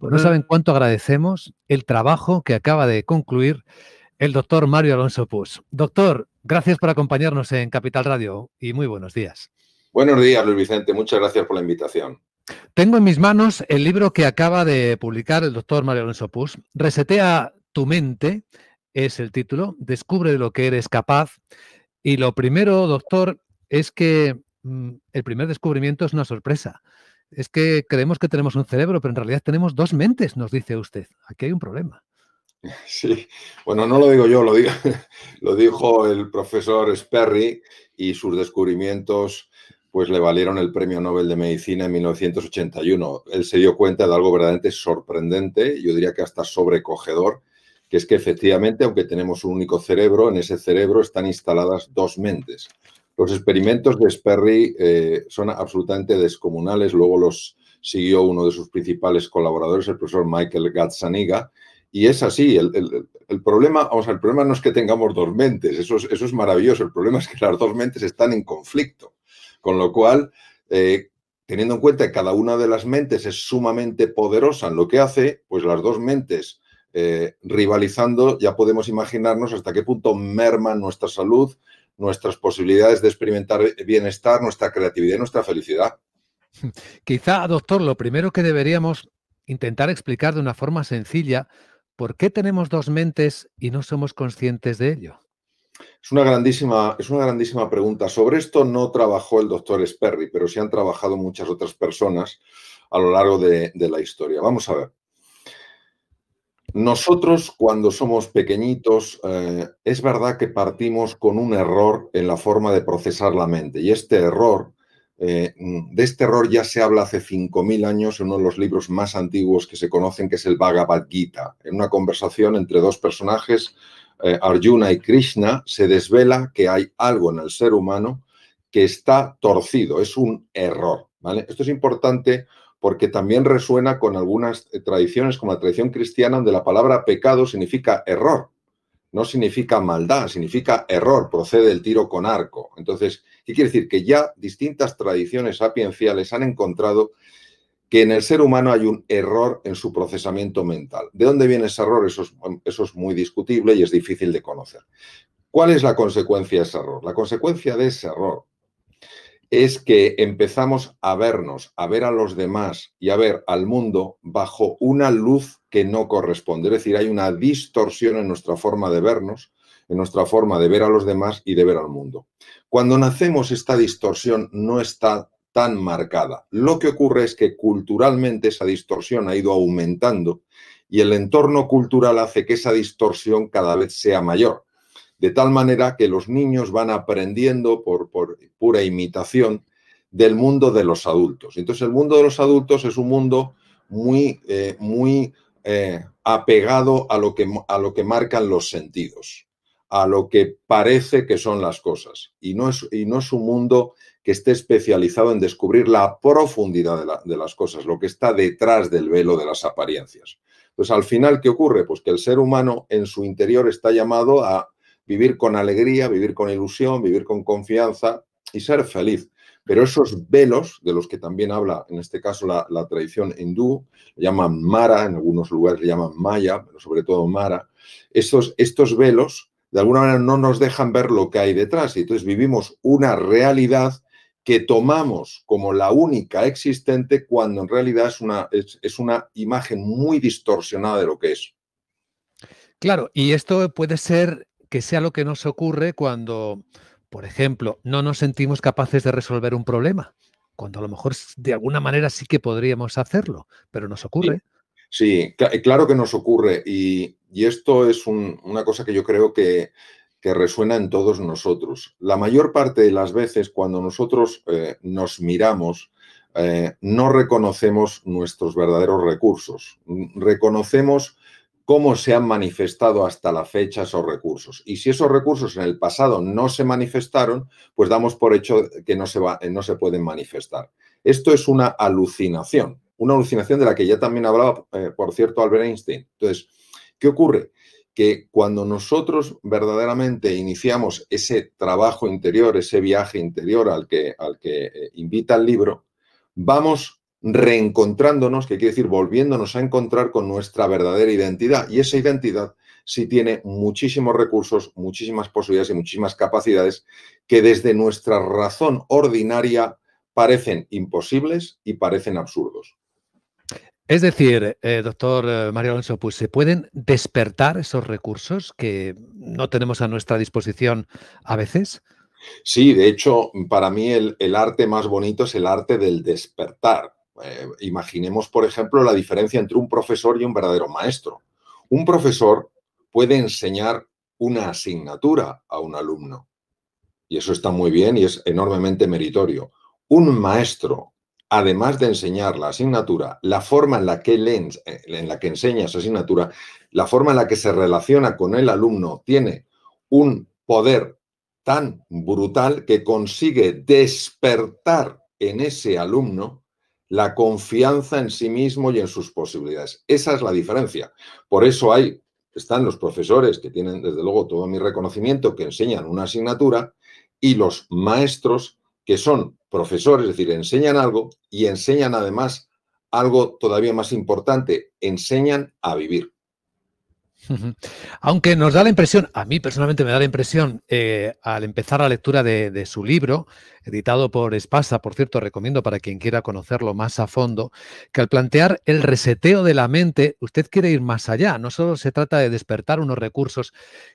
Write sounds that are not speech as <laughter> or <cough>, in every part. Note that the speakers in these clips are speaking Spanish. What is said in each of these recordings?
Pues no mm. saben cuánto agradecemos el trabajo que acaba de concluir el doctor Mario Alonso Puz. Doctor, gracias por acompañarnos en Capital Radio y muy buenos días. Buenos días, Luis Vicente. Muchas gracias por la invitación. Tengo en mis manos el libro que acaba de publicar el doctor Mario Alonso Puz. Resetea tu mente, es el título. Descubre de lo que eres capaz. Y lo primero, doctor, es que mm, el primer descubrimiento es una sorpresa es que creemos que tenemos un cerebro, pero en realidad tenemos dos mentes, nos dice usted. Aquí hay un problema. <laughs> Sí, bueno, no lo digo yo, lo, <laughs> lo dijo el profesor Sperry y sus descubrimientos pues le valieron el Premio Nobel de Medicina en 1981. Él se dio cuenta de algo verdaderamente sorprendente, yo diría que hasta sobrecogedor, que es que efectivamente, aunque tenemos un único cerebro, en ese cerebro están instaladas dos mentes. Los experimentos de Sperry eh, son absolutamente descomunales. Luego los siguió uno de sus principales colaboradores, el profesor Michael Gazzaniga. Y es así, el, problema, el problema no es que tengamos dos mentes, eso es, maravilloso, el problema es que las dos mentes están en conflicto. Con lo cual, eh, teniendo en cuenta que cada una de las mentes es sumamente poderosa en lo que hace, pues las dos mentes eh, rivalizando, ya podemos imaginarnos hasta qué punto merman nuestra salud, nuestras posibilidades de experimentar bienestar, nuestra creatividad y nuestra felicidad. Quizá, doctor, lo primero que deberíamos intentar explicar de una forma sencilla por qué tenemos dos mentes y no somos conscientes de ello. Es una grandísima, es una grandísima pregunta. Sobre esto no trabajó el doctor Sperry, pero sí han trabajado muchas otras personas a lo largo de la historia. Vamos a ver. Nosotros cuando somos pequeñitos, eh, es verdad que partimos con un error en la forma de procesar la mente. Y este error, eh, mm, de este error ya se habla hace 5.000 años en uno de los libros más antiguos que se conocen, que es el Bhagavad Gita. En una conversación entre dos personajes, eh, Arjuna y Krishna, se desvela que hay algo en el ser humano que está torcido, es un error. ¿vale? Esto es importante porque también resuena con algunas eh, tradiciones, como la tradición cristiana, donde la palabra pecado significa error, no significa maldad, significa error, procede el tiro con arco. Entonces, ¿qué quiere decir? Que ya distintas tradiciones sapienciales han encontrado que en el ser humano hay un error en su procesamiento mental. ¿De dónde viene ese error? Eso eso es muy discutible y es difícil de conocer. ¿Cuál es la consecuencia de ese error? La consecuencia de ese error es que empezamos a vernos, a ver a los demás y a ver al mundo bajo una luz que no corresponde. Es decir, hay una distorsión en nuestra forma de vernos, en nuestra forma de ver a los demás y de ver al mundo. Cuando nacemos esta distorsión no está tan marcada. Lo que ocurre es que culturalmente esa distorsión ha ido aumentando y el entorno cultural hace que esa distorsión cada vez sea mayor de tal manera que los niños van aprendiendo por, por pura imitación del mundo de los adultos. Entonces el mundo de los adultos es un mundo muy, eh, muy eh, apegado a lo, que, a lo que marcan los sentidos, a lo que parece que son las cosas. Y no es, y no es un mundo que esté especializado en descubrir la profundidad de, de las cosas, lo que está detrás del velo de las apariencias. Entonces, al final, ¿qué ocurre? Pues que el ser humano en su interior está llamado a vivir con alegría, vivir con ilusión, vivir con confianza y ser feliz. Pero esos velos, de los que también habla en este caso la, tradición hindú, le llaman Mara, en algunos lugares le llaman Maya, pero sobre todo Mara, estos, estos velos de alguna manera no nos dejan ver lo que hay detrás y entonces vivimos una realidad que tomamos como la única existente cuando en realidad es una, es una imagen muy distorsionada de lo que es. Claro, y esto puede ser que sea lo que nos ocurre cuando, por ejemplo, no nos sentimos capaces de resolver un problema, cuando a lo mejor de alguna manera sí que podríamos hacerlo, pero nos ocurre. Sí, eh, claro que nos ocurre y, esto es una cosa que yo creo que, que, resuena en todos nosotros. La mayor parte de las veces cuando nosotros eh, nos miramos, eh, no reconocemos nuestros verdaderos recursos, mm, reconocemos cómo se han manifestado hasta la fecha esos recursos. Y si esos recursos en el pasado no se manifestaron, pues damos por hecho que no se, eh, no se pueden manifestar. Esto es una alucinación, una alucinación de la que ya también hablaba, eh, por cierto, Albert Einstein. Entonces, ¿qué ocurre? Que cuando nosotros verdaderamente iniciamos ese trabajo interior, ese viaje interior al que, al que eh, invita el libro, vamos reencontrándonos, que quiere decir volviéndonos a encontrar con nuestra verdadera identidad. Y esa identidad sí tiene muchísimos recursos, muchísimas posibilidades y muchísimas capacidades que desde nuestra razón ordinaria parecen imposibles y parecen absurdos. Es decir, eh, doctor eh, Mario Alonso, pues se pueden despertar esos recursos que no tenemos a nuestra disposición a veces. Sí, de hecho, para mí el arte más bonito es el arte del despertar. Eh, imaginemos, por ejemplo, la diferencia entre un profesor y un verdadero maestro. Un profesor puede enseñar una asignatura a un alumno. Y eso está muy bien y es enormemente meritorio. Un maestro, además de enseñar la asignatura, la forma en la que, eh, en la que enseña esa asignatura, la forma en la que se relaciona con el alumno, tiene un poder tan brutal que consigue despertar en ese alumno la confianza en sí mismo y en sus posibilidades. Esa es la diferencia. Por eso hay, están los profesores que tienen, desde luego, todo mi reconocimiento, que enseñan una asignatura, y los maestros que son profesores, es decir, enseñan algo y enseñan además algo todavía más importante, enseñan a vivir. Aunque nos da la impresión, a mí personalmente me da la impresión, eh, al empezar la lectura de, de, su libro, editado por Espasa, por cierto, recomiendo para quien quiera conocerlo más a fondo, que al plantear el reseteo de la mente, usted quiere ir más allá. No solo se trata de despertar unos recursos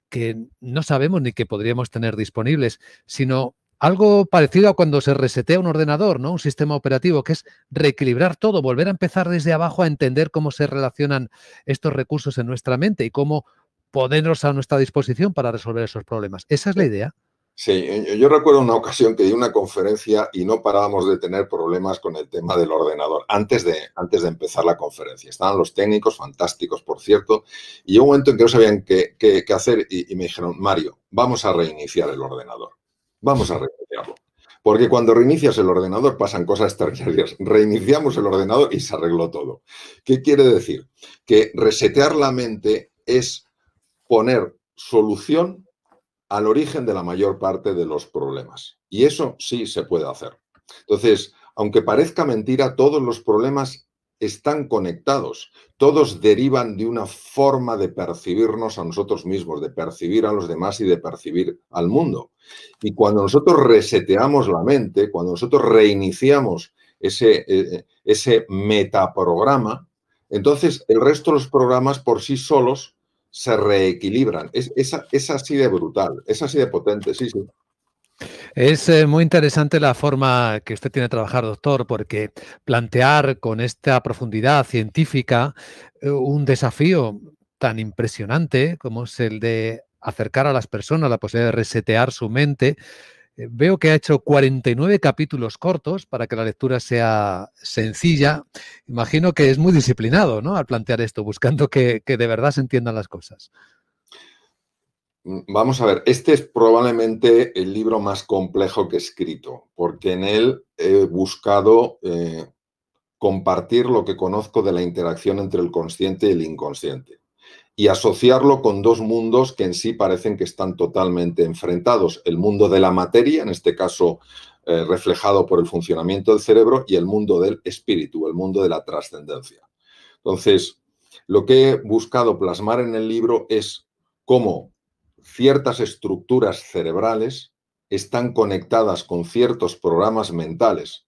que no sabemos ni que podríamos tener disponibles, sino algo parecido a cuando se resetea un ordenador, ¿no? Un sistema operativo, que es reequilibrar todo, volver a empezar desde abajo a entender cómo se relacionan estos recursos en nuestra mente y cómo ponernos a nuestra disposición para resolver esos problemas. Esa es la idea. Sí, yo recuerdo una ocasión que di una conferencia y no parábamos de tener problemas con el tema del ordenador antes de, antes de empezar la conferencia. Estaban los técnicos, fantásticos, por cierto, y llegó un momento en que no sabían qué, hacer y me dijeron, Mario, vamos a reiniciar el ordenador. Vamos a resetearlo. Porque cuando reinicias el ordenador pasan cosas extraordinarias. Reiniciamos el ordenador y se arregló todo. ¿Qué quiere decir? Que resetear la mente es poner solución al origen de la mayor parte de los problemas. Y eso sí se puede hacer. Entonces, aunque parezca mentira, todos los problemas están conectados, todos derivan de una forma de percibirnos a nosotros mismos, de percibir a los demás y de percibir al mundo. Y cuando nosotros reseteamos la mente, cuando nosotros reiniciamos ese, e, e, ese metaprograma, entonces el resto de los programas por sí solos se reequilibran. Es, es así de brutal, es así de potente, sí, sí. Es eh, muy interesante la forma que usted tiene de trabajar, doctor, porque plantear con esta profundidad científica eh, un desafío tan impresionante como es el de acercar a las personas la posibilidad de resetear su mente. Eh, veo que ha hecho 49 capítulos cortos para que la lectura sea sencilla. Imagino que es muy disciplinado al plantear esto, buscando que de verdad se entiendan las cosas. Vamos a ver, este es probablemente el libro más complejo que he escrito, porque en él he buscado eh, compartir lo que conozco de la interacción entre el consciente y el inconsciente y asociarlo con dos mundos que en sí parecen que están totalmente enfrentados. El mundo de la materia, en este caso eh, reflejado por el funcionamiento del cerebro, y el mundo del espíritu, el mundo de la trascendencia. Entonces, lo que he buscado plasmar en el libro es cómo ciertas estructuras cerebrales están conectadas con ciertos programas mentales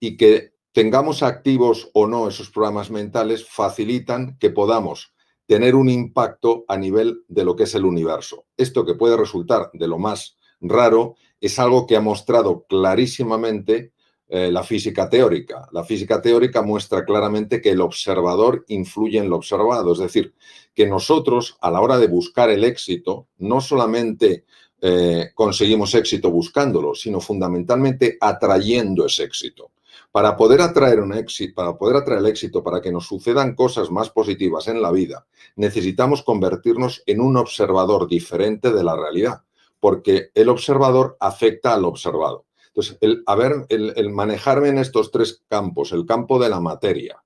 y que tengamos activos o no esos programas mentales facilitan que podamos tener un impacto a nivel de lo que es el universo. Esto que puede resultar de lo más raro es algo que ha mostrado clarísimamente eh, la física teórica. La física teórica muestra claramente que el observador influye en lo observado, es decir, que nosotros a la hora de buscar el éxito, no solamente eh, conseguimos éxito buscándolo, sino fundamentalmente atrayendo ese éxito. Para poder atraer un éxito, para poder atraer el éxito, para que nos sucedan cosas más positivas en la vida, necesitamos convertirnos en un observador diferente de la realidad, porque el observador afecta al observado. Entonces, pues el, ver, el, manejarme en estos tres campos, el campo de la materia,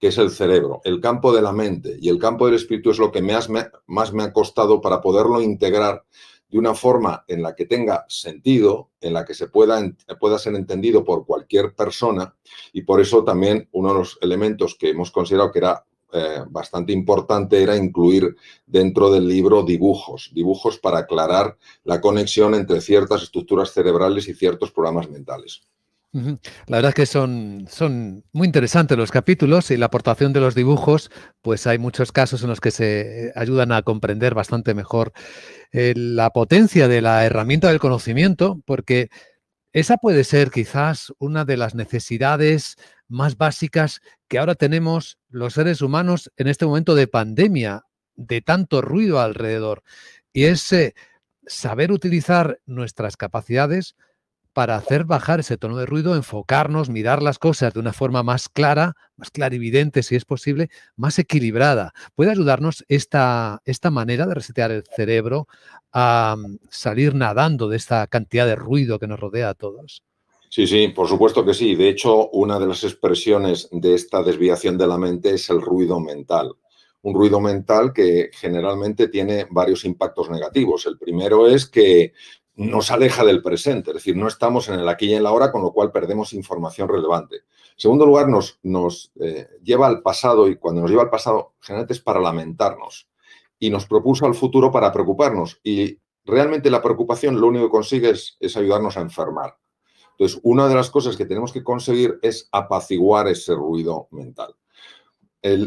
que es el cerebro, el campo de la mente y el campo del espíritu es lo que más me ha costado para poderlo integrar de una forma en la que tenga sentido, en la que se pueda, pueda ser entendido por cualquier persona y por eso también uno de los elementos que hemos considerado que era eh, bastante importante era incluir dentro del libro dibujos, dibujos para aclarar la conexión entre ciertas estructuras cerebrales y ciertos programas mentales. La verdad es que son, son, muy interesantes los capítulos y la aportación de los dibujos, pues hay muchos casos en los que se eh, ayudan a comprender bastante mejor eh, la potencia de la herramienta del conocimiento, porque esa puede ser quizás una de las necesidades más básicas que ahora tenemos los seres humanos en este momento de pandemia, de tanto ruido alrededor. Y es eh, saber utilizar nuestras capacidades para hacer bajar ese tono de ruido, enfocarnos, mirar las cosas de una forma más clara, más clarividente si es posible, más equilibrada. Puede ayudarnos esta, esta manera de resetear el cerebro a mm, salir nadando de esta cantidad de ruido que nos rodea a todos. Sí, sí, por supuesto que sí. De hecho, una de las expresiones de esta desviación de la mente es el ruido mental. Un ruido mental que generalmente tiene varios impactos negativos. El primero es que nos aleja del presente, es decir, no estamos en el aquí y en la hora, con lo cual perdemos información relevante. En segundo lugar, nos, eh, lleva al pasado y cuando nos lleva al pasado, generalmente es para lamentarnos y nos propuso al futuro para preocuparnos. Y realmente la preocupación lo único que consigue es ayudarnos a enfermar. Entonces, una de las cosas que tenemos que conseguir es apaciguar ese ruido mental.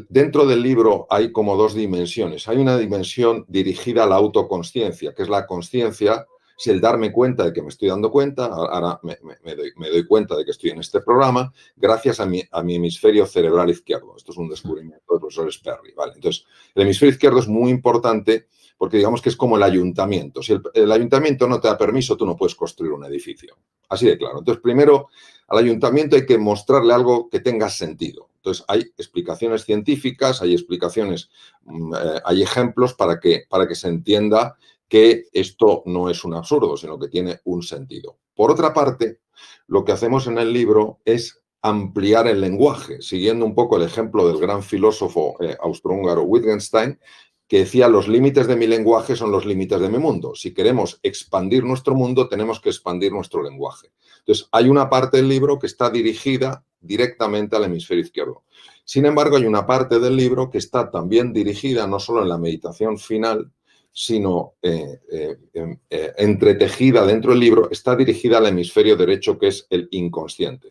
dentro del libro hay como dos dimensiones. Hay una dimensión dirigida a la autoconsciencia, que es la conciencia, es el darme cuenta de que me estoy dando cuenta, ahora me, doy, cuenta de que estoy en este programa, gracias a mi, hemisferio cerebral izquierdo. Esto es un descubrimiento del profesor Sperry. ¿vale? Entonces, el hemisferio izquierdo es muy importante porque digamos que es como el ayuntamiento. Si el, ayuntamiento no te da permiso, tú no puedes construir un edificio. Así de claro. Entonces, primero, al ayuntamiento hay que mostrarle algo que tenga sentido. Entonces, hay explicaciones científicas, hay explicaciones, mm, eh, hay ejemplos para que, para que se entienda que esto no es un absurdo, sino que tiene un sentido. Por otra parte, lo que hacemos en el libro es ampliar el lenguaje, siguiendo un poco el ejemplo del gran filósofo eh, austrohúngaro Wittgenstein, que decía, los límites de mi lenguaje son los límites de mi mundo. Si queremos expandir nuestro mundo, tenemos que expandir nuestro lenguaje. Entonces, hay una parte del libro que está dirigida directamente al hemisferio izquierdo. Sin embargo, hay una parte del libro que está también dirigida no solo en la meditación final, sino eh, eh, eh, entretejida dentro del libro, está dirigida al hemisferio derecho, que es el inconsciente.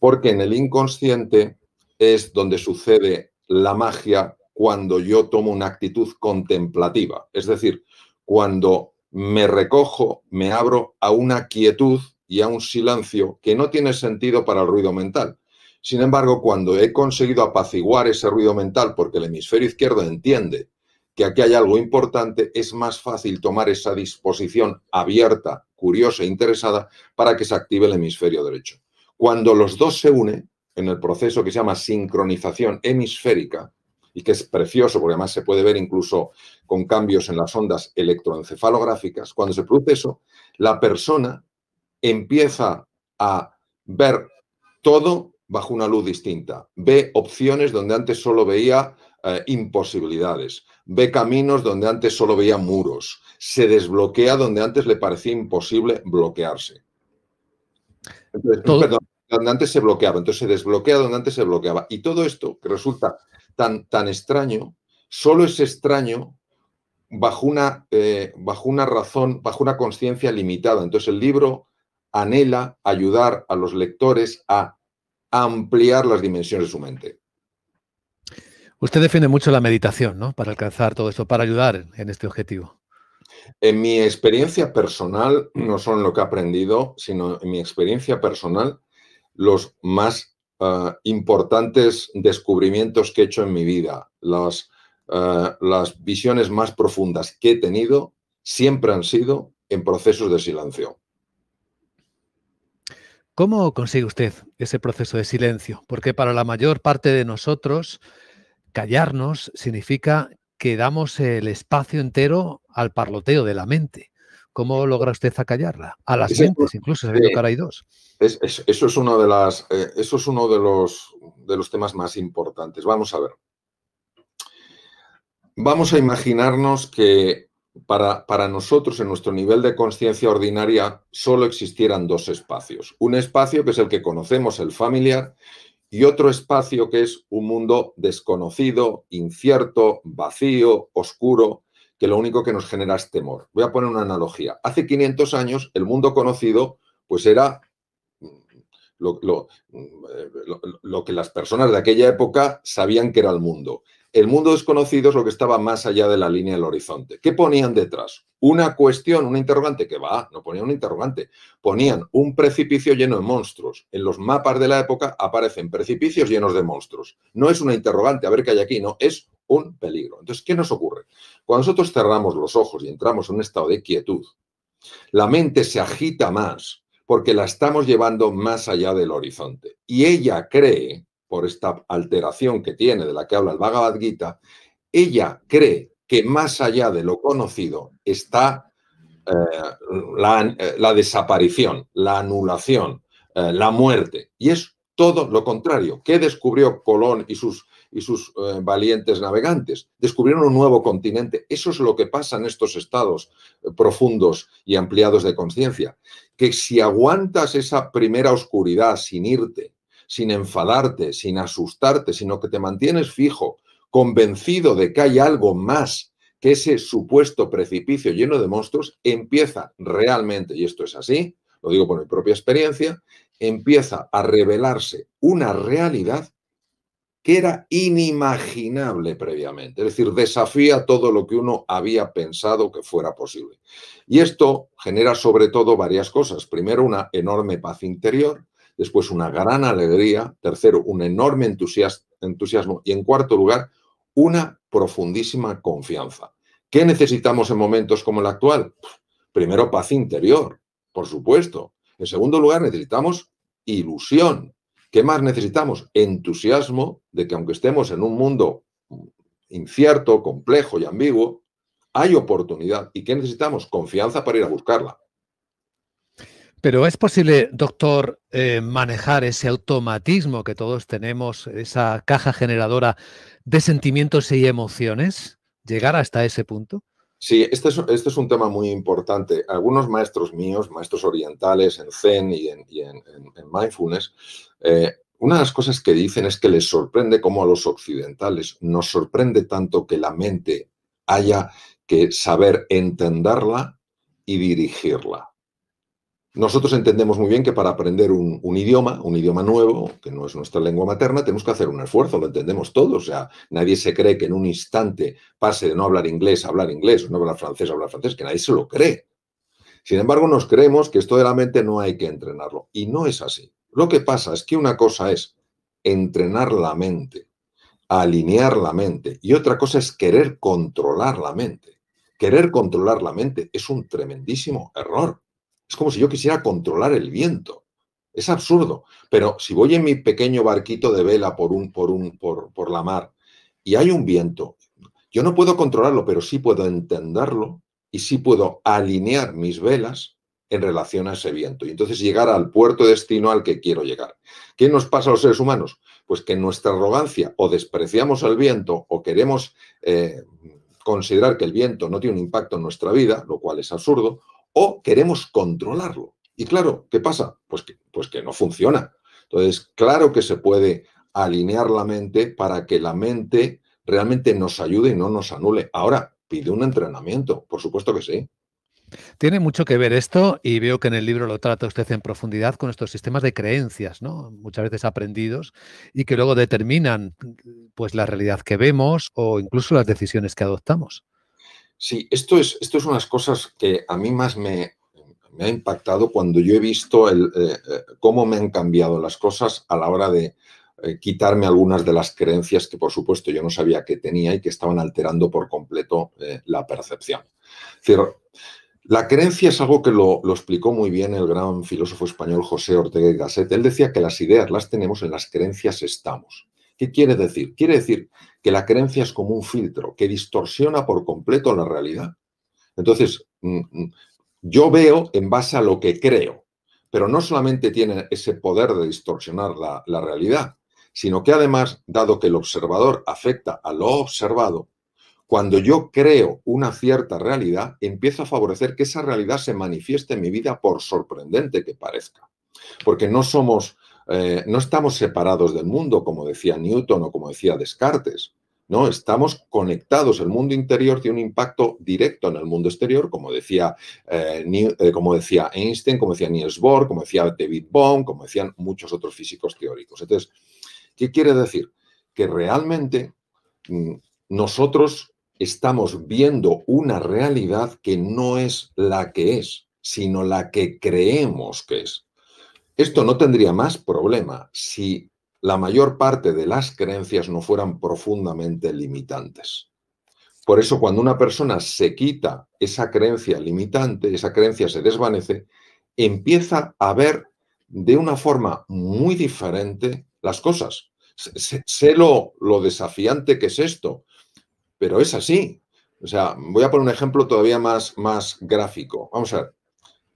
Porque en el inconsciente es donde sucede la magia cuando yo tomo una actitud contemplativa, es decir, cuando me recojo, me abro a una quietud y a un silencio que no tiene sentido para el ruido mental. Sin embargo, cuando he conseguido apaciguar ese ruido mental porque el hemisferio izquierdo entiende que aquí hay algo importante, es más fácil tomar esa disposición abierta, curiosa e interesada para que se active el hemisferio derecho. Cuando los dos se unen en el proceso que se llama sincronización hemisférica, y que es precioso porque además se puede ver incluso con cambios en las ondas electroencefalográficas, cuando se produce eso, la persona empieza a ver todo bajo una luz distinta, ve opciones donde antes solo veía eh, imposibilidades, ve caminos donde antes solo veía muros, se desbloquea donde antes le parecía imposible bloquearse. Entonces, perdón, donde antes se bloqueaba, entonces se desbloquea donde antes se bloqueaba. Y todo esto, que resulta tan, tan extraño, solo es extraño bajo una, eh, bajo una razón, bajo una conciencia limitada. Entonces el libro anhela ayudar a los lectores a ampliar las dimensiones de su mente. Usted defiende mucho la meditación, ¿no? Para alcanzar todo esto, para ayudar en este objetivo. En mi experiencia personal, no solo en lo que he aprendido, sino en mi experiencia personal, los más ah, importantes descubrimientos que he hecho en mi vida, ah, las visiones más profundas que he tenido, siempre han sido en procesos de silencio. ¿Cómo consigue usted ese proceso de silencio? Porque para la mayor parte de nosotros, callarnos significa que damos el espacio entero al parloteo de la mente. ¿Cómo logra usted acallarla? A las mentes, incluso, sabiendo que ahora hay dos. eso es uno de eh, eso es uno de los, de los temas más importantes. Vamos a ver. Vamos a imaginarnos que para, para nosotros, en nuestro nivel de conciencia ordinaria, solo existieran dos espacios. Un espacio que es el que conocemos, el familiar, y otro espacio que es un mundo desconocido, incierto, vacío, oscuro, que lo único que nos genera es temor. Voy a poner una analogía. Hace 500 años el mundo conocido pues era mm, mm, eh, lo, que las personas de aquella época sabían que era el mundo. El mundo desconocido es lo que estaba más allá de la línea del horizonte. ¿Qué ponían detrás? Una cuestión, un interrogante, que va, no ponían un interrogante, ponían un precipicio lleno de monstruos. En los mapas de la época aparecen precipicios llenos de monstruos. No es una interrogante, a ver qué hay aquí, no, es un peligro. Entonces, ¿qué nos ocurre? Cuando nosotros cerramos los ojos y entramos en un estado de quietud, la mente se agita más porque la estamos llevando más allá del horizonte. Y ella cree, por esta alteración que tiene de la que habla el Bhagavad Gita, ella cree que más allá de lo conocido está eh, eh, la, desaparición, la anulación, eh, la muerte. Y es todo lo contrario. ¿Qué descubrió Colón y sus y sus eh, valientes navegantes. Descubrieron un nuevo continente. Eso es lo que pasa en estos estados eh, profundos y ampliados de conciencia. Que si aguantas esa primera oscuridad sin irte, sin enfadarte, sin asustarte, sino que te mantienes fijo, convencido de que hay algo más que ese supuesto precipicio lleno de monstruos, empieza realmente, y esto es así, lo digo por mi propia experiencia, empieza a revelarse una realidad que era inimaginable previamente, es decir, desafía todo lo que uno había pensado que fuera posible. Y esto genera sobre todo varias cosas. Primero, una enorme paz interior, después una gran alegría, tercero, un enorme entusiasmo y en cuarto lugar, una profundísima confianza. ¿Qué necesitamos en momentos como el actual? Primero, paz interior, por supuesto. En segundo lugar, necesitamos ilusión, ¿Qué más necesitamos? Entusiasmo de que aunque estemos en un mundo incierto, complejo y ambiguo, hay oportunidad. ¿Y qué necesitamos? Confianza para ir a buscarla. Pero es posible, doctor, eh, manejar ese automatismo que todos tenemos, esa caja generadora de sentimientos y emociones, llegar hasta ese punto. Sí, este, este es, un tema muy importante. Algunos maestros míos, maestros orientales en Zen y en, Mindfulness, eh, una de las cosas que dicen es que les sorprende cómo a los occidentales nos sorprende tanto que la mente haya que saber entenderla y dirigirla. Nosotros entendemos muy bien que para aprender un, idioma, un idioma nuevo, que no es nuestra lengua materna, tenemos que hacer un esfuerzo, lo entendemos todos. O sea, nadie se cree que en un instante pase de no hablar inglés a hablar inglés, o no hablar francés a hablar francés, que nadie se lo cree. Sin embargo, nos creemos que esto de la mente no hay que entrenarlo. Y no es así. Lo que pasa es que una cosa es entrenar la mente, alinear la mente, y otra cosa es querer controlar la mente. Querer controlar la mente es un tremendísimo error es como si yo quisiera controlar el viento. Es absurdo. Pero si voy en mi pequeño barquito de vela por, un, por, un, por, la mar y hay un viento, yo no puedo controlarlo, pero sí puedo entenderlo y sí puedo alinear mis velas en relación a ese viento y entonces llegar al puerto destino al que quiero llegar. ¿Qué nos pasa a los seres humanos? Pues que nuestra arrogancia o despreciamos al viento o queremos eh, considerar que el viento no tiene un impacto en nuestra vida, lo cual es absurdo, o queremos controlarlo. Y claro, ¿qué pasa? Pues que, pues que no funciona. Entonces, claro que se puede alinear la mente para que la mente realmente nos ayude y no nos anule. Ahora, pide un entrenamiento, por supuesto que sí. Tiene mucho que ver esto y veo que en el libro lo trata usted en profundidad con estos sistemas de creencias, ¿no? Muchas veces aprendidos y que luego determinan pues la realidad que vemos o incluso las decisiones que adoptamos. Sí, esto es, esto es unas cosas que a mí más me, ha impactado cuando yo he visto eh, eh, cómo me han cambiado las cosas a la hora de eh, quitarme algunas de las creencias que, por supuesto, yo no sabía que tenía y que estaban alterando por completo la percepción. la creencia es algo que lo, lo, explicó muy bien el gran filósofo español José Ortega y Gasset. Él decía que las ideas las tenemos, en las creencias estamos. ¿Qué quiere decir? Quiere decir que la creencia es como un filtro que distorsiona por completo la realidad. Entonces, mm, mm, yo veo en base a lo que creo, pero no solamente tiene ese poder de distorsionar la, realidad, sino que además, dado que el observador afecta a lo observado, cuando yo creo una cierta realidad, empiezo a favorecer que esa realidad se manifieste en mi vida por sorprendente que parezca. Porque no somos eh, no estamos separados del mundo, como decía Newton o como decía Descartes. No, estamos conectados. El mundo interior tiene un impacto directo en el mundo exterior, como decía, eh, eh, como decía Einstein, como decía Niels Bohr, como decía David Bohm, como decían muchos otros físicos teóricos. Entonces, ¿qué quiere decir? Que realmente mm, nosotros estamos viendo una realidad que no es la que es, sino la que creemos que es. Esto no tendría más problema si la mayor parte de las creencias no fueran profundamente limitantes. Por eso cuando una persona se quita esa creencia limitante, esa creencia se desvanece, empieza a ver de una forma muy diferente las cosas. Sé, lo, lo desafiante que es esto, pero es así. O sea, voy a poner un ejemplo todavía más, más gráfico. Vamos a ver.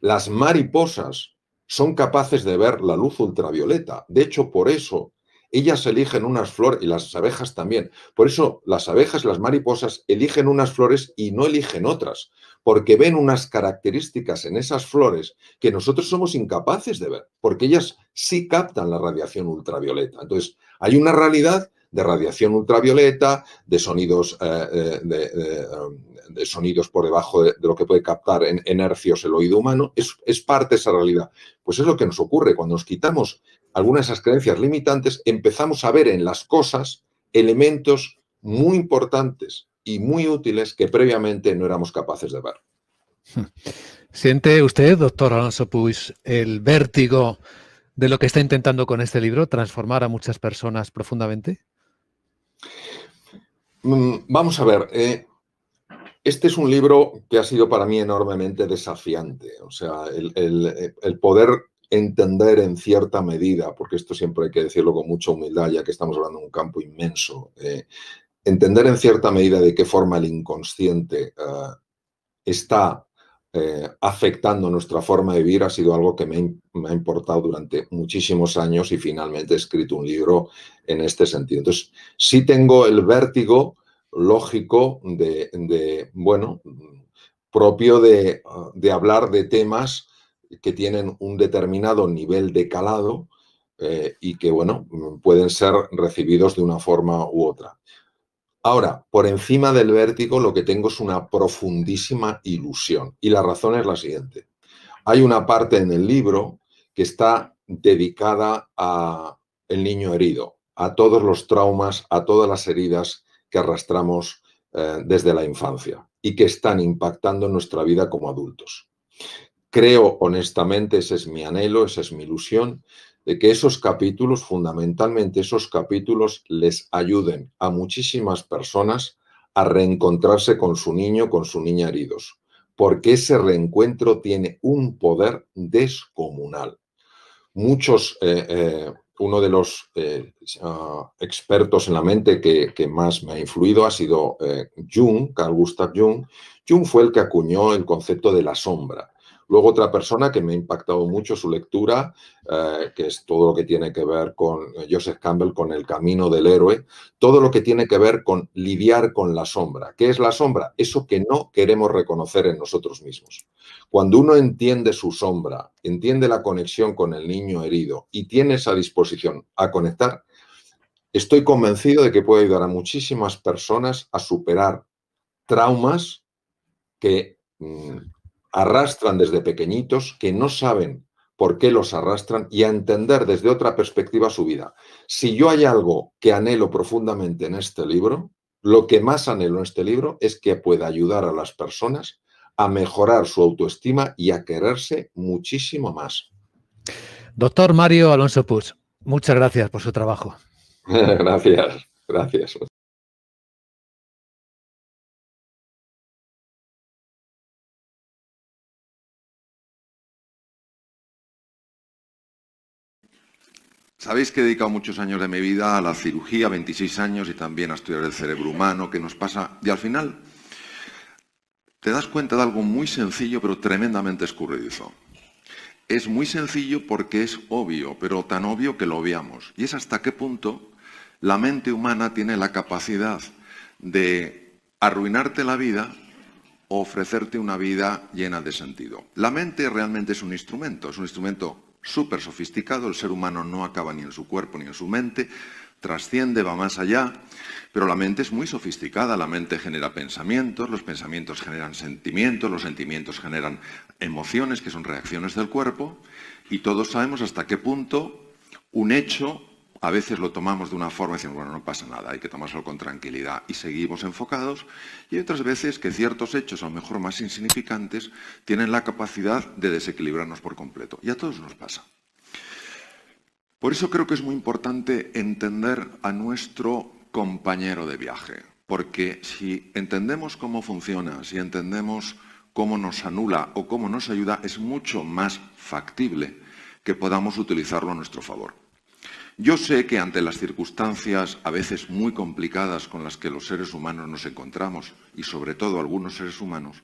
Las mariposas son capaces de ver la luz ultravioleta. De hecho, por eso ellas eligen unas flores y las abejas también. Por eso las abejas, las mariposas, eligen unas flores y no eligen otras, porque ven unas características en esas flores que nosotros somos incapaces de ver, porque ellas sí captan la radiación ultravioleta. Entonces, hay una realidad de radiación ultravioleta, de sonidos, eh, eh, um, de, sonidos por debajo de, lo que puede captar en, hercios el oído humano, es, es parte de esa realidad. Pues es lo que nos ocurre cuando nos quitamos algunas de esas creencias limitantes, empezamos a ver en las cosas elementos muy importantes y muy útiles que previamente no éramos capaces de ver. ¿Siente usted, doctor Alonso Puig, el vértigo de lo que está intentando con este libro, transformar a muchas personas profundamente? Mm, vamos a ver, eh, este es un libro que ha sido para mí enormemente desafiante, o sea, el, poder entender en cierta medida, porque esto siempre hay que decirlo con mucha humildad, ya que estamos hablando de un campo inmenso, eh, entender en cierta medida de qué forma el inconsciente eh, está eh, afectando nuestra forma de vivir ha sido algo que me, ha importado durante muchísimos años y finalmente he escrito un libro en este sentido. Entonces, sí tengo el vértigo lógico de, bueno, propio de, hablar de temas que tienen un determinado nivel de calado eh, y que, bueno, pueden ser recibidos de una forma u otra. Ahora, por encima del vértigo lo que tengo es una profundísima ilusión. Y la razón es la siguiente. Hay una parte en el libro que está dedicada a el niño herido, a todos los traumas, a todas las heridas que arrastramos eh, desde la infancia y que están impactando nuestra vida como adultos. Creo honestamente, ese es mi anhelo, esa es mi ilusión, de que esos capítulos, fundamentalmente esos capítulos, les ayuden a muchísimas personas a reencontrarse con su niño, con su niña heridos, porque ese reencuentro tiene un poder descomunal. Muchos, eh, eh, uno de los eh, ah, expertos en la mente que, más me ha influido ha sido Jung, Carl Gustav Jung. Jung fue el que acuñó el concepto de la sombra. Luego otra persona que me ha impactado mucho su lectura, eh, que es todo lo que tiene que ver con Joseph Campbell, con el camino del héroe, todo lo que tiene que ver con lidiar con la sombra. ¿Qué es la sombra? Eso que no queremos reconocer en nosotros mismos. Cuando uno entiende su sombra, entiende la conexión con el niño herido y tiene esa disposición a conectar, estoy convencido de que puede ayudar a muchísimas personas a superar traumas que... Mm, arrastran desde pequeñitos, que no saben por qué los arrastran y a entender desde otra perspectiva su vida. Si yo hay algo que anhelo profundamente en este libro, lo que más anhelo en este libro es que pueda ayudar a las personas a mejorar su autoestima y a quererse muchísimo más. Doctor Mario Alonso Puch, muchas gracias por su trabajo. <laughs> gracias, gracias. Sabéis que he dedicado muchos años de mi vida a la cirugía, 26 años, y también a estudiar el cerebro humano, qué nos pasa. Y al final te das cuenta de algo muy sencillo, pero tremendamente escurridizo. Es muy sencillo porque es obvio, pero tan obvio que lo obviamos. Y es hasta qué punto la mente humana tiene la capacidad de arruinarte la vida o ofrecerte una vida llena de sentido. La mente realmente es un instrumento, es un instrumento súper sofisticado, el ser humano no acaba ni en su cuerpo ni en su mente, trasciende, va más allá, pero la mente es muy sofisticada, la mente genera pensamientos, los pensamientos generan sentimientos, los sentimientos generan emociones que son reacciones del cuerpo y todos sabemos hasta qué punto un hecho a veces lo tomamos de una forma y decimos, bueno, no pasa nada, hay que tomárselo con tranquilidad y seguimos enfocados. Y hay otras veces que ciertos hechos, a lo mejor más insignificantes, tienen la capacidad de desequilibrarnos por completo. Y a todos nos pasa. Por eso creo que es muy importante entender a nuestro compañero de viaje. Porque si entendemos cómo funciona, si entendemos cómo nos anula o cómo nos ayuda, es mucho más factible que podamos utilizarlo a nuestro favor. Yo sé que ante las circunstancias a veces muy complicadas con las que los seres humanos nos encontramos, y sobre todo algunos seres humanos,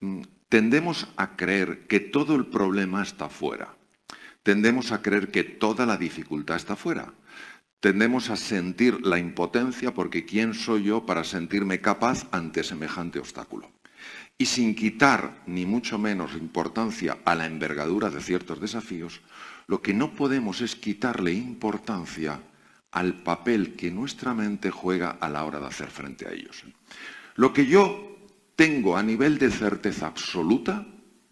mm, tendemos a creer que todo el problema está fuera. Tendemos a creer que toda la dificultad está fuera. Tendemos a sentir la impotencia porque ¿quién soy yo para sentirme capaz ante semejante obstáculo? Y sin quitar ni mucho menos importancia a la envergadura de ciertos desafíos, lo que no podemos es quitarle importancia al papel que nuestra mente juega a la hora de hacer frente a ellos. Lo que yo tengo a nivel de certeza absoluta,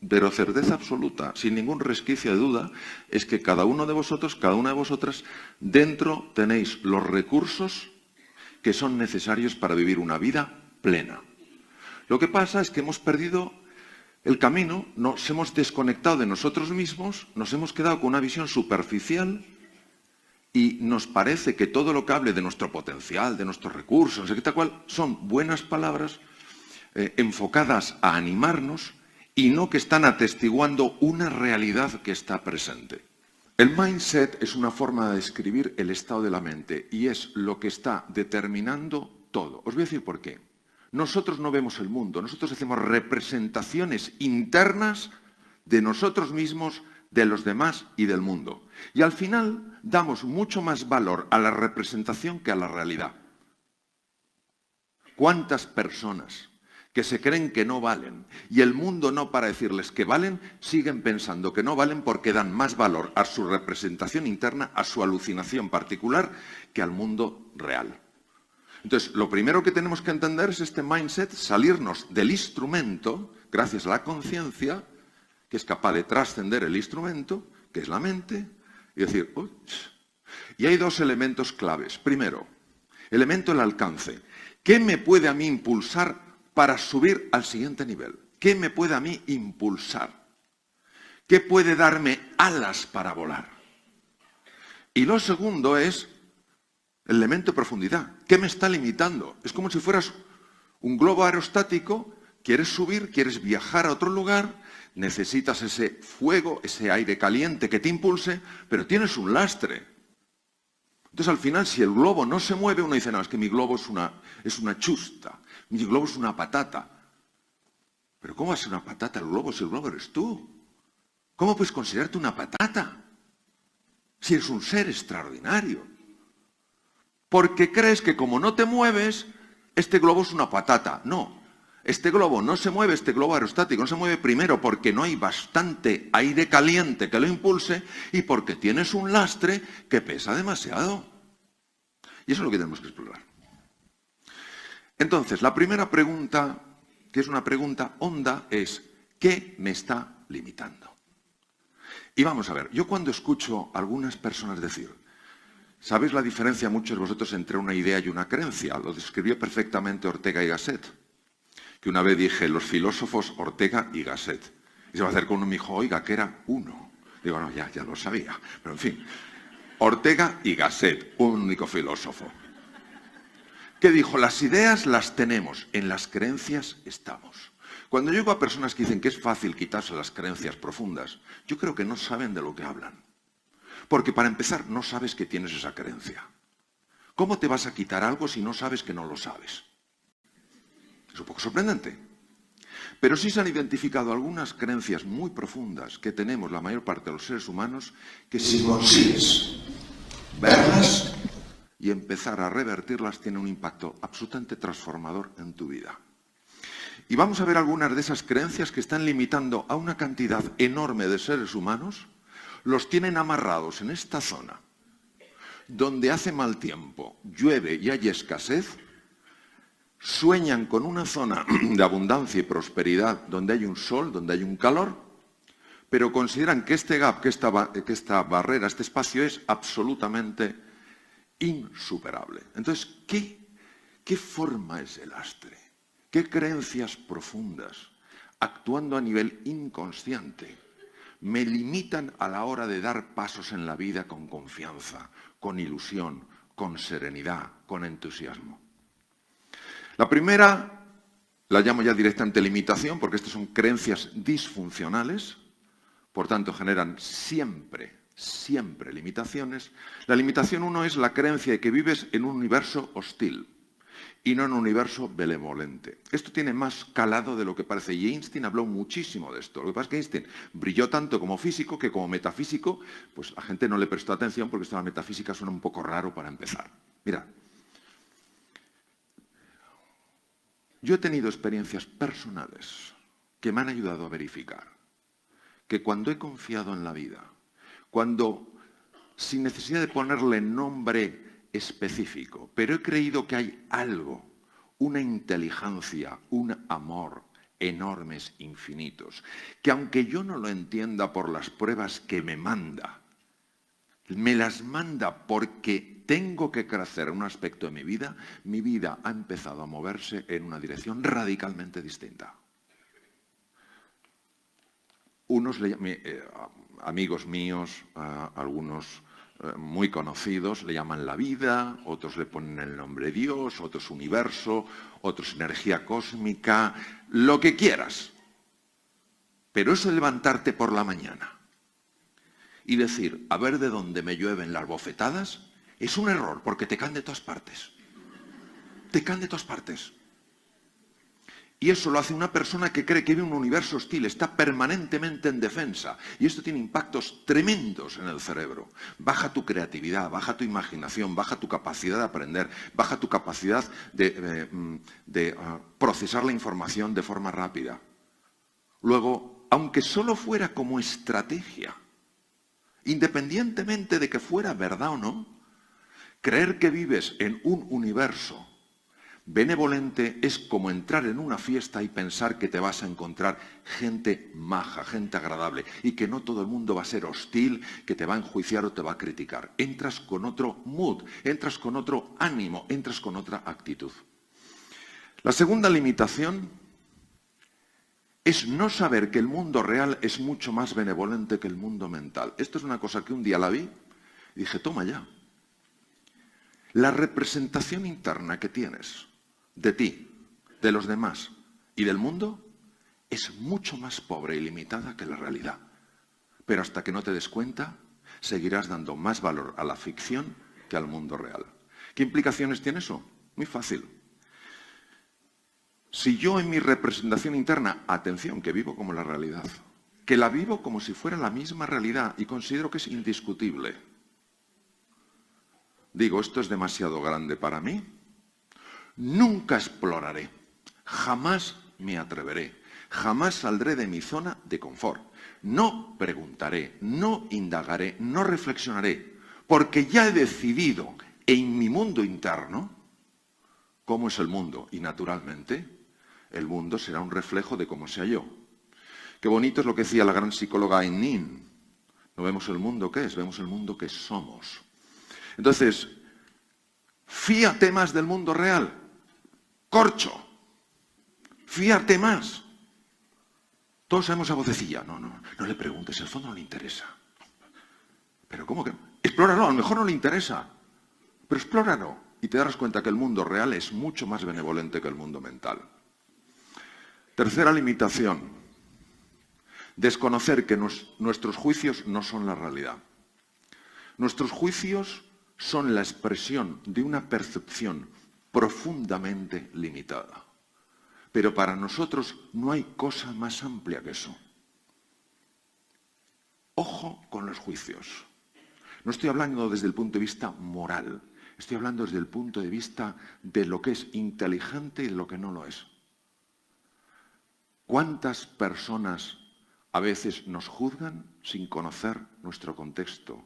pero certeza absoluta, sin ningún resquicio de duda, es que cada uno de vosotros, cada una de vosotras, dentro tenéis los recursos que son necesarios para vivir una vida plena. Lo que pasa es que hemos perdido el camino, nos hemos desconectado de nosotros mismos, nos hemos quedado con una visión superficial y nos parece que todo lo que hable de nuestro potencial, de nuestros recursos, etcétera, tal cual, son buenas palabras eh, enfocadas a animarnos y no que están atestiguando una realidad que está presente. El mindset es una forma de describir el estado de la mente y es lo que está determinando todo. Os voy a decir por qué. Nosotros no vemos el mundo, nosotros hacemos representaciones internas de nosotros mismos, de los demás y del mundo. Y al final damos mucho más valor a la representación que a la realidad. ¿Cuántas personas que se creen que no valen y el mundo no para decirles que valen, siguen pensando que no valen porque dan más valor a su representación interna, a su alucinación particular, que al mundo real? Entonces, lo primero que tenemos que entender es este mindset, salirnos del instrumento, gracias a la conciencia, que es capaz de trascender el instrumento, que es la mente, y decir, y hay dos elementos claves. Primero, elemento el alcance. ¿Qué me puede a mí impulsar para subir al siguiente nivel? ¿Qué me puede a mí impulsar? ¿Qué puede darme alas para volar? Y lo segundo es Elemento elemento profundidad. ¿Qué me está limitando? Es como si fueras un globo aerostático, quieres subir, quieres viajar a otro lugar, necesitas ese fuego, ese aire caliente que te impulse, pero tienes un lastre. Entonces al final, si el globo no se mueve, uno dice, no, es que mi globo es una, es una chusta, mi globo es una patata. Pero ¿cómo va a ser una patata el globo si el globo eres tú? ¿Cómo puedes considerarte una patata? Si eres un ser extraordinario porque crees que como no te mueves, este globo es una patata. No, este globo no se mueve, este globo aerostático no se mueve primero porque no hay bastante aire caliente que lo impulse y porque tienes un lastre que pesa demasiado. Y eso es lo que tenemos que explorar. Entonces, la primera pregunta, que es una pregunta honda, es ¿qué me está limitando? Y vamos a ver, yo cuando escucho a algunas personas decir, ¿Sabéis la diferencia, muchos de vosotros, entre una idea y una creencia? Lo describió perfectamente Ortega y Gasset. Que una vez dije, los filósofos Ortega y Gasset. Y se me acercó uno y me dijo, oiga, que era uno. Digo, no, ya, ya lo sabía. Pero en fin, Ortega y Gasset, único filósofo. Que dijo, las ideas las tenemos, en las creencias estamos. Cuando llego a personas que dicen que es fácil quitarse las creencias profundas, yo creo que no saben de lo que hablan. Porque para empezar, no sabes que tienes esa creencia. ¿Cómo te vas a quitar algo si no sabes que no lo sabes? Es un poco sorprendente. Pero sí se han identificado algunas creencias muy profundas que tenemos la mayor parte de los seres humanos que si consigues verlas y empezar a revertirlas tiene un impacto absolutamente transformador en tu vida. Y vamos a ver algunas de esas creencias que están limitando a una cantidad enorme de seres humanos los tienen amarrados en esta zona, donde hace mal tiempo, llueve y hay escasez, sueñan con una zona <clears throat> de abundancia y prosperidad, donde hay un sol, donde hay un calor, pero consideran que este gap, que esta, barrera, este espacio es absolutamente insuperable. Entonces, ¿qué, qué forma es el astre? ¿Qué creencias profundas, actuando a nivel inconsciente, me limitan a la hora de dar pasos en la vida con confianza, con ilusión, con serenidad, con entusiasmo. La primera la llamo ya directamente limitación porque estas son creencias disfuncionales, por tanto generan siempre, siempre limitaciones. La limitación uno es la creencia de que vives en un universo hostil y no en un universo benevolente. Esto tiene más calado de lo que parece y Einstein habló muchísimo de esto. Lo que pasa es que Einstein brilló tanto como físico que como metafísico, pues la gente no le prestó atención porque esta metafísica suena un poco raro para empezar. Mira, yo he tenido experiencias personales que me han ayudado a verificar que cuando he confiado en la vida, cuando sin necesidad de ponerle nombre específico, pero he creído que hay algo, una inteligencia, un amor enormes, infinitos, que aunque yo no lo entienda por las pruebas que me manda, me las manda porque tengo que crecer en un aspecto de mi vida, mi vida ha empezado a moverse en una dirección radicalmente distinta. Unos eh, amigos míos, ah, algunos eh, muy conocidos le llaman la vida, otros le ponen el nombre Dios, otros universo, otros energía cósmica, lo que quieras. Pero eso es levantarte por la mañana y decir, a ver de dónde me llueven las bofetadas, es un error porque te caen de todas partes. Te caen de todas partes. Y eso lo hace una persona que cree que vive un universo hostil, está permanentemente en defensa. Y esto tiene impactos tremendos en el cerebro. Baja tu creatividad, baja tu imaginación, baja tu capacidad de aprender, baja tu capacidad de, eh, mm, de ah, procesar la información de forma rápida. Luego, aunque solo fuera como estrategia, independientemente de que fuera verdad o no, creer que vives en un universo Benevolente es como entrar en una fiesta y pensar que te vas a encontrar gente maja, gente agradable, y que no todo el mundo va a ser hostil, que te va a enjuiciar o te va a criticar. Entras con otro mood, entras con otro ánimo, entras con otra actitud. La segunda limitación es no saber que el mundo real es mucho más benevolente que el mundo mental. Esto es una cosa que un día la vi y dije, toma ya. La representación interna que tienes de ti, de los demás y del mundo es mucho más pobre y limitada que la realidad. Pero hasta que no te des cuenta, seguirás dando más valor a la ficción que al mundo real. ¿Qué implicaciones tiene eso? Muy fácil. Si yo en mi representación interna, atención, que vivo como la realidad, que la vivo como si fuera la misma realidad y considero que es indiscutible, digo, esto es demasiado grande para mí, Nunca exploraré, jamás me atreveré, jamás saldré de mi zona de confort. No preguntaré, no indagaré, no reflexionaré, porque ya he decidido en mi mundo interno cómo es el mundo y naturalmente el mundo será un reflejo de cómo sea yo. Qué bonito es lo que decía la gran psicóloga Ennin. No vemos el mundo que es, vemos el mundo que somos. Entonces, fíate más del mundo real corcho, fiarte más. Todos sabemos a vocecilla. No, no, no le preguntes, el fondo no le interesa. Pero ¿cómo que? Explóralo, a lo mejor no le interesa. Pero explóralo y te darás cuenta que el mundo real es mucho más benevolente que el mundo mental. Tercera limitación. Desconocer que nuestros juicios no son la realidad. Nuestros juicios son la expresión de una percepción profundamente limitada. Pero para nosotros no hay cosa más amplia que eso. Ojo con los juicios. No estoy hablando desde el punto de vista moral, estoy hablando desde el punto de vista de lo que es inteligente y de lo que no lo es. ¿Cuántas personas a veces nos juzgan sin conocer nuestro contexto,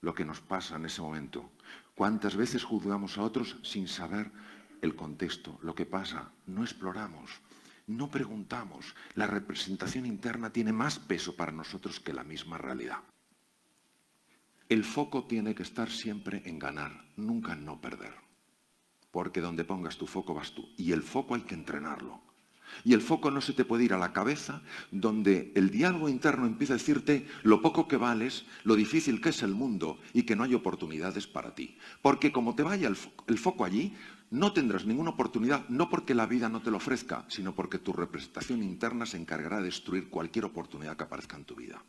lo que nos pasa en ese momento? ¿Cuántas veces juzgamos a otros sin saber el contexto, lo que pasa? No exploramos, no preguntamos. La representación interna tiene más peso para nosotros que la misma realidad. El foco tiene que estar siempre en ganar, nunca en no perder. Porque donde pongas tu foco vas tú. Y el foco hay que entrenarlo. Y el foco no se te puede ir a la cabeza, donde el diálogo interno empieza a decirte lo poco que vales, lo difícil que es el mundo y que no hay oportunidades para ti. Porque como te vaya el, foco allí, no tendrás ninguna oportunidad, no porque la vida no te lo ofrezca, sino porque tu representación interna se encargará de destruir cualquier oportunidad que aparezca en tu vida.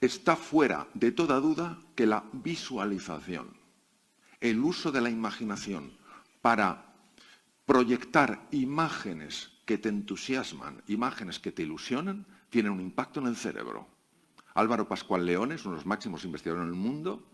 Está fuera de toda duda que la visualización, el uso de la imaginación para proyectar imágenes que te entusiasman, imágenes que te ilusionan, tienen un impacto en el cerebro. Álvaro Pascual León uno de los máximos investigadores en el mundo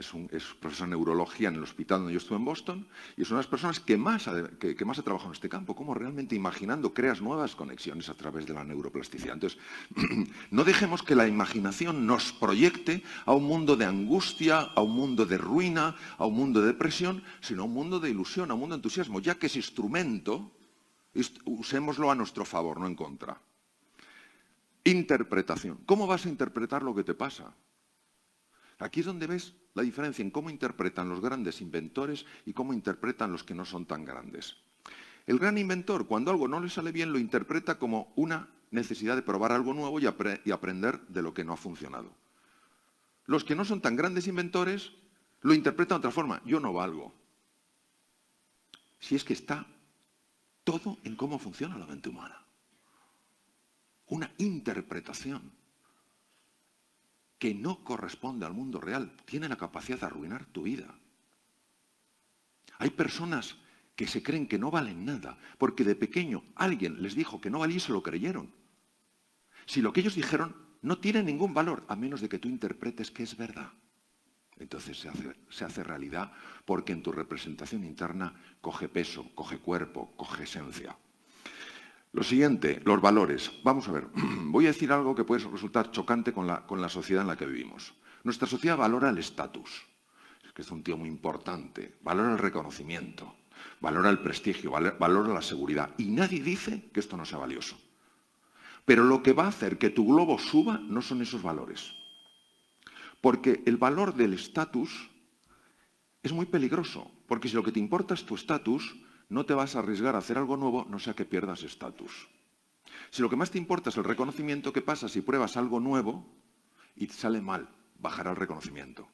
es, un, profesor de neurología en el hospital donde yo estuve en Boston, y es una de las personas que más, que, que más ha trabajado en este campo, cómo realmente imaginando creas nuevas conexiones a través de la neuroplasticidad. Entonces, <clears throat> no dejemos que la imaginación nos proyecte a un mundo de angustia, a un mundo de ruina, a un mundo de depresión, sino a un mundo de ilusión, a un mundo de entusiasmo, ya que es instrumento, usémoslo a nuestro favor, no en contra. Interpretación. ¿Cómo vas a interpretar lo que te pasa? Aquí es donde ves la diferencia en cómo interpretan los grandes inventores y cómo interpretan los que no son tan grandes. El gran inventor, cuando algo no le sale bien, lo interpreta como una necesidad de probar algo nuevo y, aprender de lo que no ha funcionado. Los que no son tan grandes inventores lo interpretan de otra forma. Yo no valgo. Si es que está todo en cómo funciona la mente humana. Una interpretación que no corresponde al mundo real tiene la capacidad de arruinar tu vida. Hay personas que se creen que no valen nada porque de pequeño alguien les dijo que no valía y se lo creyeron. Si lo que ellos dijeron no tiene ningún valor a menos de que tú interpretes que es verdad. Entonces se hace, se hace realidad porque en tu representación interna coge peso, coge cuerpo, coge esencia. Lo siguiente, los valores. Vamos a ver, <clears throat> voy a decir algo que puede resultar chocante con la, sociedad en la que vivimos. Nuestra sociedad valora el estatus, es que es un tío muy importante, valora el reconocimiento, valora el prestigio, valora la seguridad. Y nadie dice que esto no sea valioso. Pero lo que va a hacer que tu globo suba no son esos valores. Porque el valor del estatus es muy peligroso. Porque si lo que te importa es tu estatus, no te vas a arriesgar a hacer algo nuevo no sea que pierdas estatus. Si lo que más te importa es el reconocimiento, ¿qué pasa si pruebas algo nuevo y te sale mal? Bajará el reconocimiento.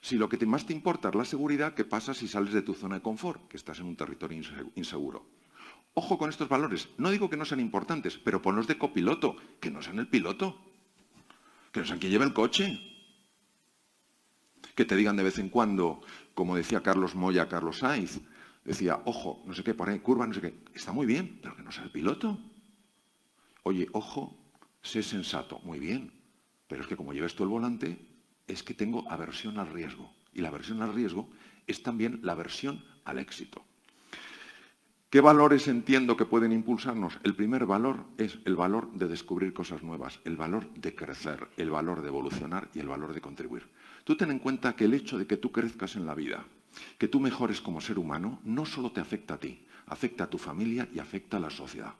Si lo que más te importa es la seguridad, ¿qué pasa si sales de tu zona de confort, que estás en un territorio inseguro? Ojo con estos valores. No digo que no sean importantes, pero ponlos de copiloto, que no sean el piloto, que no sean quien lleve el coche. Que te digan de vez en cuando, como decía Carlos Moya, Carlos Sainz, decía, ojo, no sé qué, por ahí, curva, no sé qué. Está muy bien, pero que no sea el piloto. Oye, ojo, sé sensato, muy bien. Pero es que como lleves tú el volante, es que tengo aversión al riesgo. Y la aversión al riesgo es también la aversión al éxito. ¿Qué valores entiendo que pueden impulsarnos? El primer valor es el valor de descubrir cosas nuevas, el valor de crecer, el valor de evolucionar y el valor de contribuir. Tú ten en cuenta que el hecho de que tú crezcas en la vida, que tú mejores como ser humano no solo te afecta a ti, afecta a tu familia y afecta a la sociedad.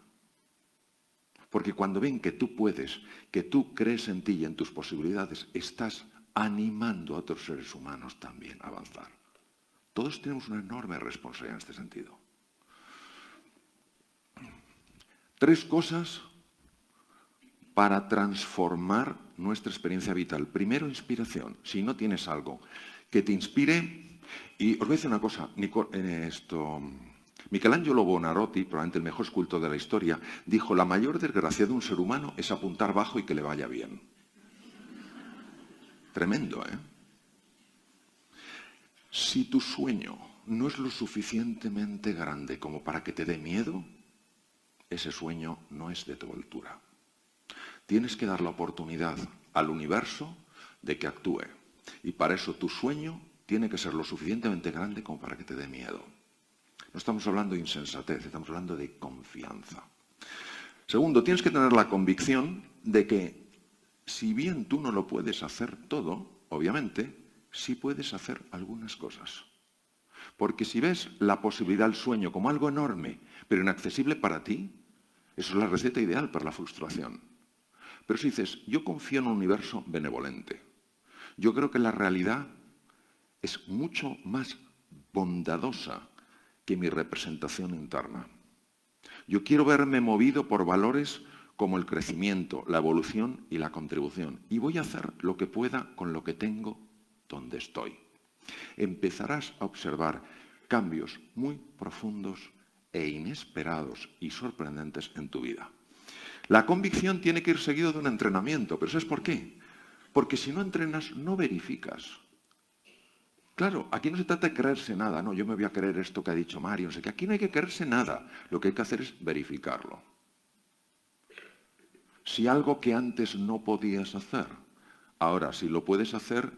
Porque cuando ven que tú puedes, que tú crees en ti y en tus posibilidades, estás animando a otros seres humanos también a avanzar. Todos tenemos una enorme responsabilidad en este sentido. Tres cosas para transformar nuestra experiencia vital. Primero, inspiración. Si no tienes algo que te inspire, y os voy a decir una cosa, eh, Michelangelo Bonarotti, probablemente el mejor escultor de la historia, dijo, la mayor desgracia de un ser humano es apuntar bajo y que le vaya bien. Tremendo, ¿eh? Si tu sueño no es lo suficientemente grande como para que te dé miedo, ese sueño no es de tu altura. Tienes que dar la oportunidad al universo de que actúe. Y para eso tu sueño tiene que ser lo suficientemente grande como para que te dé miedo. No estamos hablando de insensatez, estamos hablando de confianza. Segundo, tienes que tener la convicción de que si bien tú no lo puedes hacer todo, obviamente, sí puedes hacer algunas cosas. Porque si ves la posibilidad del sueño como algo enorme, pero inaccesible para ti, eso es la receta ideal para la frustración. Pero si dices, yo confío en un universo benevolente, yo creo que la realidad es mucho más bondadosa que mi representación interna. Yo quiero verme movido por valores como el crecimiento, la evolución y la contribución. Y voy a hacer lo que pueda con lo que tengo donde estoy. Empezarás a observar cambios muy profundos e inesperados y sorprendentes en tu vida. La convicción tiene que ir seguido de un entrenamiento, pero ¿sabes por qué? Porque si no entrenas, no verificas. Claro, aquí no se trata de creerse nada, no, yo me voy a creer esto que ha dicho Mario, sé que aquí no hay que creerse nada, lo que hay que hacer es verificarlo. Si algo que antes no podías hacer, ahora si lo puedes hacer,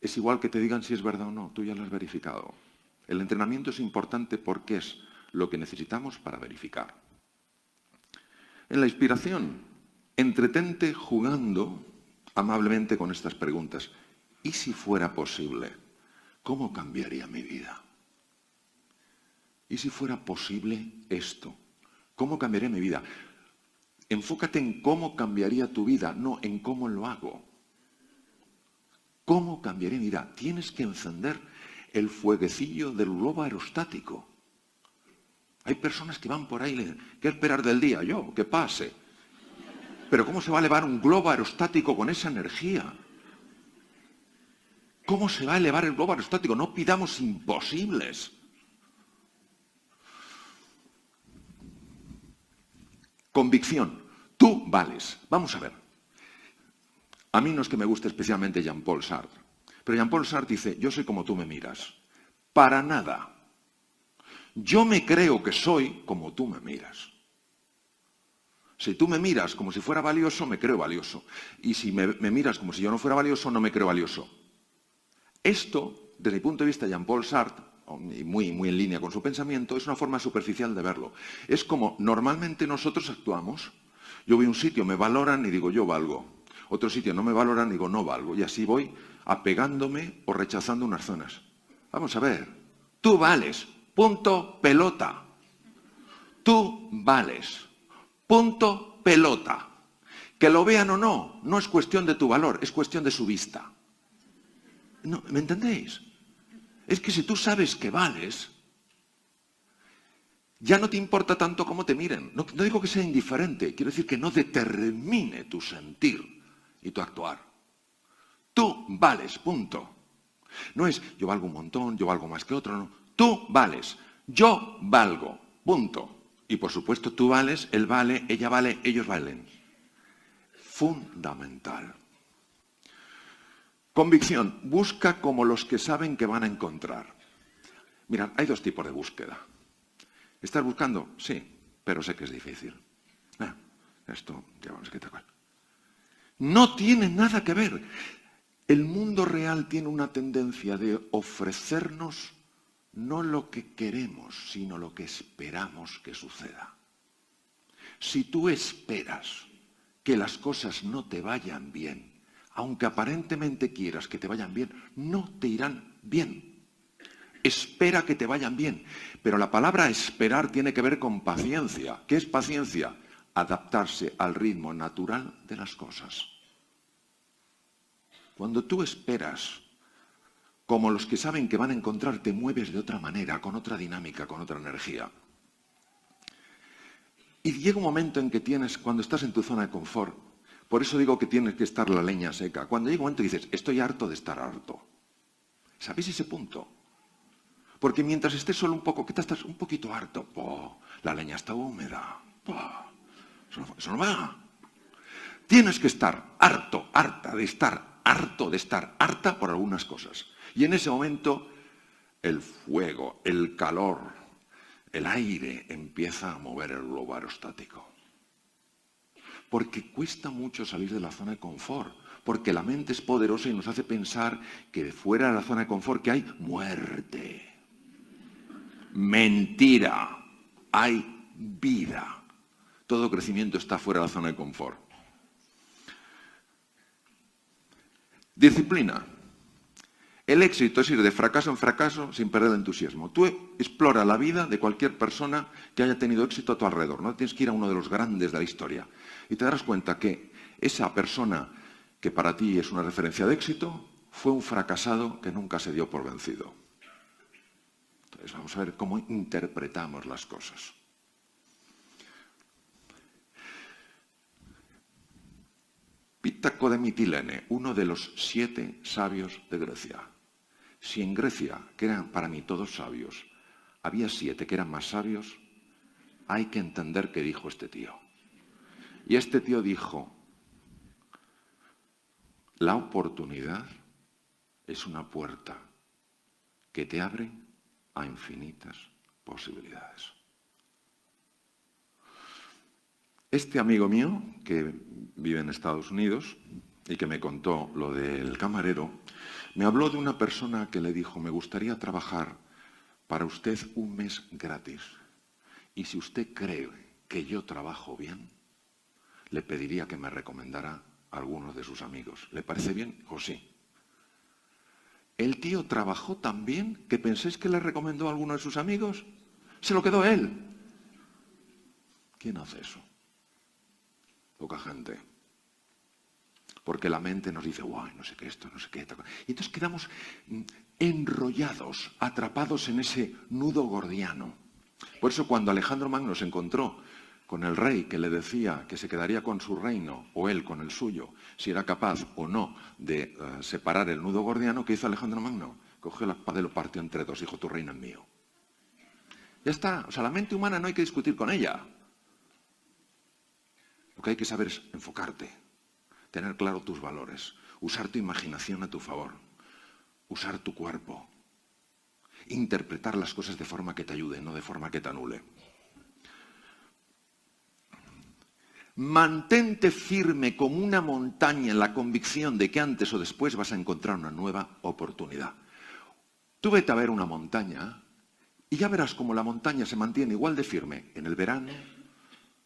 es igual que te digan si es verdad o no, tú ya lo has verificado. El entrenamiento es importante porque es lo que necesitamos para verificar. En la inspiración, entretente jugando amablemente con estas preguntas. ¿Y si fuera posible? ¿cómo cambiaría mi vida? ¿Y si fuera posible esto? ¿Cómo cambiaría mi vida? Enfócate en cómo cambiaría tu vida, no en cómo lo hago. ¿Cómo cambiaría mi vida? Tienes que encender el fueguecillo del globo aerostático. Hay personas que van por ahí y le dicen, ¿qué esperar del día? Yo, que pase. Pero ¿cómo se va a elevar un globo aerostático con esa energía? ¿Cómo se va a elevar el globo aerostático? No pidamos imposibles. Convicción. Tú vales. Vamos a ver. A mí no es que me guste especialmente Jean-Paul Sartre, pero Jean-Paul Sartre dice, yo soy como tú me miras. Para nada. Yo me creo que soy como tú me miras. Si tú me miras como si fuera valioso, me creo valioso. Y si me, me miras como si yo no fuera valioso, no me creo valioso. Esto, desde el punto de vista, de Jean-Paul Sartre, muy, muy en línea con su pensamiento, es una forma superficial de verlo. Es como normalmente nosotros actuamos. Yo voy a un sitio, me valoran y digo yo valgo. Otro sitio no me valoran y digo no valgo. Y así voy apegándome o rechazando unas zonas. Vamos a ver. Tú vales. Punto pelota. Tú vales. Punto pelota. Que lo vean o no, no es cuestión de tu valor, es cuestión de su vista. No, ¿Me entendéis? Es que si tú sabes que vales, ya no te importa tanto cómo te miren. No, no, digo que sea indiferente, quiero decir que no determine tu sentir y tu actuar. Tú vales, punto. No es yo valgo un montón, yo valgo más que otro, no. Tú vales, yo valgo, punto. Y por supuesto tú vales, él vale, ella vale, ellos valen. Fundamental. Convicción, busca como los que saben que van a encontrar. Mira, hay dos tipos de búsqueda. ¿Estás buscando? Sí, pero sé que es difícil. Ah, esto, ya vamos, que tal No tiene nada que ver. El mundo real tiene una tendencia de ofrecernos no lo que queremos, sino lo que esperamos que suceda. Si tú esperas que las cosas no te vayan bien, aunque aparentemente quieras que te vayan bien, no te irán bien. Espera que te vayan bien. Pero la palabra esperar tiene que ver con paciencia. ¿Qué es paciencia? Adaptarse al ritmo natural de las cosas. Cuando tú esperas, como los que saben que van a encontrar, te mueves de otra manera, con otra dinámica, con otra energía. Y llega un momento en que tienes, cuando estás en tu zona de confort, por eso digo que tiene que estar la leña seca. Cuando llega un momento y dices, estoy harto de estar harto. ¿Sabéis ese punto? Porque mientras estés solo un poco, qué te estás un poquito harto, la leña está húmeda. eso, no, va. Tienes que estar harto, harta de estar, harto de estar, harta por algunas cosas. Y en ese momento, el fuego, el calor, el aire empieza a mover el globo aerostático porque cuesta mucho salir de la zona de confort, porque la mente es poderosa y nos hace pensar que fuera de la zona de confort que hay muerte. Mentira, hay vida. Todo crecimiento está fuera de la zona de confort. Disciplina. El éxito es ir de fracaso en fracaso sin perder el entusiasmo. Tú explora la vida de cualquier persona que haya tenido éxito a tu alrededor. No tienes que ir a uno de los grandes de la historia. Y te darás cuenta que esa persona que para ti es una referencia de éxito fue un fracasado que nunca se dio por vencido. Entonces vamos a ver cómo interpretamos las cosas. Pítaco de Mitilene, uno de los siete sabios de Grecia. Si en Grecia, que eran para mí todos sabios, había siete que eran más sabios, hay que entender qué dijo este tío. Y este tío dijo, la oportunidad es una puerta que te abre a infinitas posibilidades. Este amigo mío, que vive en Estados Unidos y que me contó lo del camarero, me habló de una persona que le dijo, me gustaría trabajar para usted un mes gratis. Y si usted cree que yo trabajo bien, le pediría que me recomendara a algunos de sus amigos. ¿Le parece bien? sí. El tío trabajó tan bien que penséis que le recomendó a alguno de sus amigos. Se lo quedó él. ¿Quién hace eso? Poca gente porque la mente nos dice, guay, no sé qué esto, no sé qué. Y entonces quedamos mm, enrollados, atrapados en ese nudo gordiano. Por eso cuando Alejandro Magno se encontró con el rey que le decía que se quedaría con su reino o él con el suyo, si era capaz o no de eh, separar el nudo gordiano, ¿qué hizo Alejandro Magno? Cogió la espada y lo partió entre dos, dijo, tu reino es mío. Ya está, o sea, la mente humana no hay que discutir con ella. Lo que hay que saber es enfocarte, tener claro tus valores, usar tu imaginación a tu favor, usar tu cuerpo, interpretar las cosas de forma que te ayude, no de forma que te anule. Mantente firme como una montaña en la convicción de que antes o después vas a encontrar una nueva oportunidad. Tú vete a ver una montaña y ya verás cómo la montaña se mantiene igual de firme en el verano,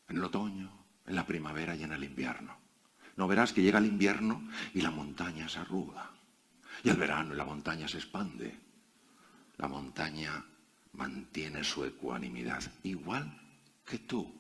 en el otoño, en la primavera y en el invierno. No verás que llega el invierno y la montaña se arruga. Y el verano y la montaña se expande. La montaña mantiene su ecuanimidad, igual que tú.